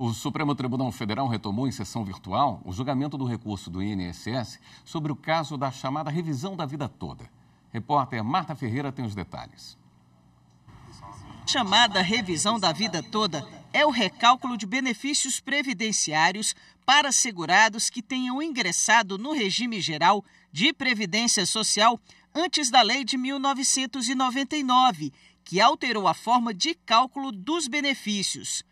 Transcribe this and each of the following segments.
O Supremo Tribunal Federal retomou em sessão virtual o julgamento do recurso do INSS sobre o caso da chamada revisão da vida toda. Repórter Marta Ferreira tem os detalhes. Chamada revisão da vida toda é o recálculo de benefícios previdenciários para segurados que tenham ingressado no regime geral de previdência social antes da lei de 1999, que alterou a forma de cálculo dos benefícios.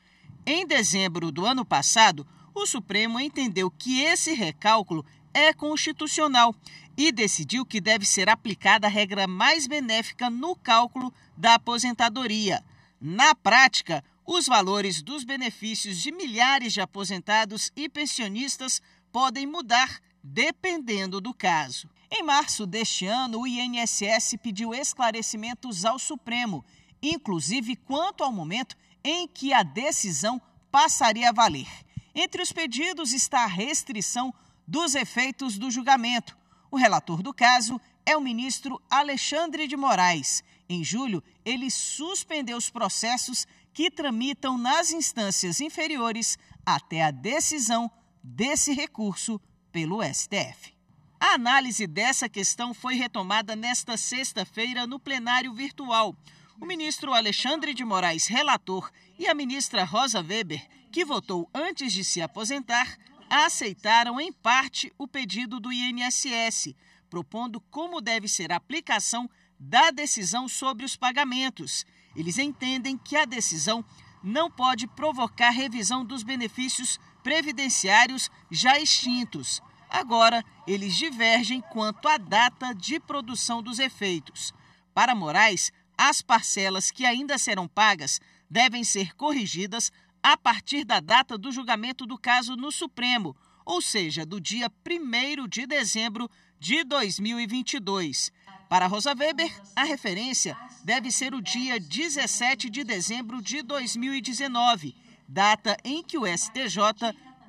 Em dezembro do ano passado, o Supremo entendeu que esse recálculo é constitucional e decidiu que deve ser aplicada a regra mais benéfica no cálculo da aposentadoria. Na prática, os valores dos benefícios de milhares de aposentados e pensionistas podem mudar dependendo do caso. Em março deste ano, o INSS pediu esclarecimentos ao Supremo, inclusive quanto ao momento em que a decisão passaria a valer. Entre os pedidos está a restrição dos efeitos do julgamento. O relator do caso é o ministro Alexandre de Moraes. Em julho, ele suspendeu os processos que tramitam nas instâncias inferiores até a decisão desse recurso pelo STF. A análise dessa questão foi retomada nesta sexta-feira no plenário virtual o ministro Alexandre de Moraes, relator, e a ministra Rosa Weber, que votou antes de se aposentar, aceitaram em parte o pedido do INSS, propondo como deve ser a aplicação da decisão sobre os pagamentos. Eles entendem que a decisão não pode provocar revisão dos benefícios previdenciários já extintos. Agora, eles divergem quanto à data de produção dos efeitos. Para Moraes, as parcelas que ainda serão pagas devem ser corrigidas a partir da data do julgamento do caso no Supremo, ou seja, do dia 1 de dezembro de 2022. Para Rosa Weber, a referência deve ser o dia 17 de dezembro de 2019, data em que o STJ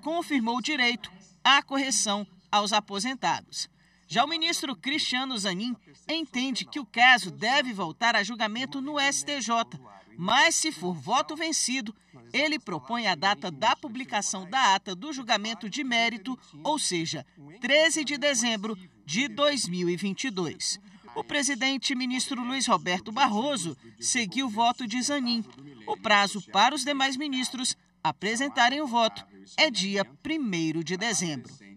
confirmou o direito à correção aos aposentados. Já o ministro Cristiano Zanin entende que o caso deve voltar a julgamento no STJ, mas se for voto vencido, ele propõe a data da publicação da ata do julgamento de mérito, ou seja, 13 de dezembro de 2022. O presidente ministro Luiz Roberto Barroso seguiu o voto de Zanin. O prazo para os demais ministros apresentarem o voto é dia 1 de dezembro.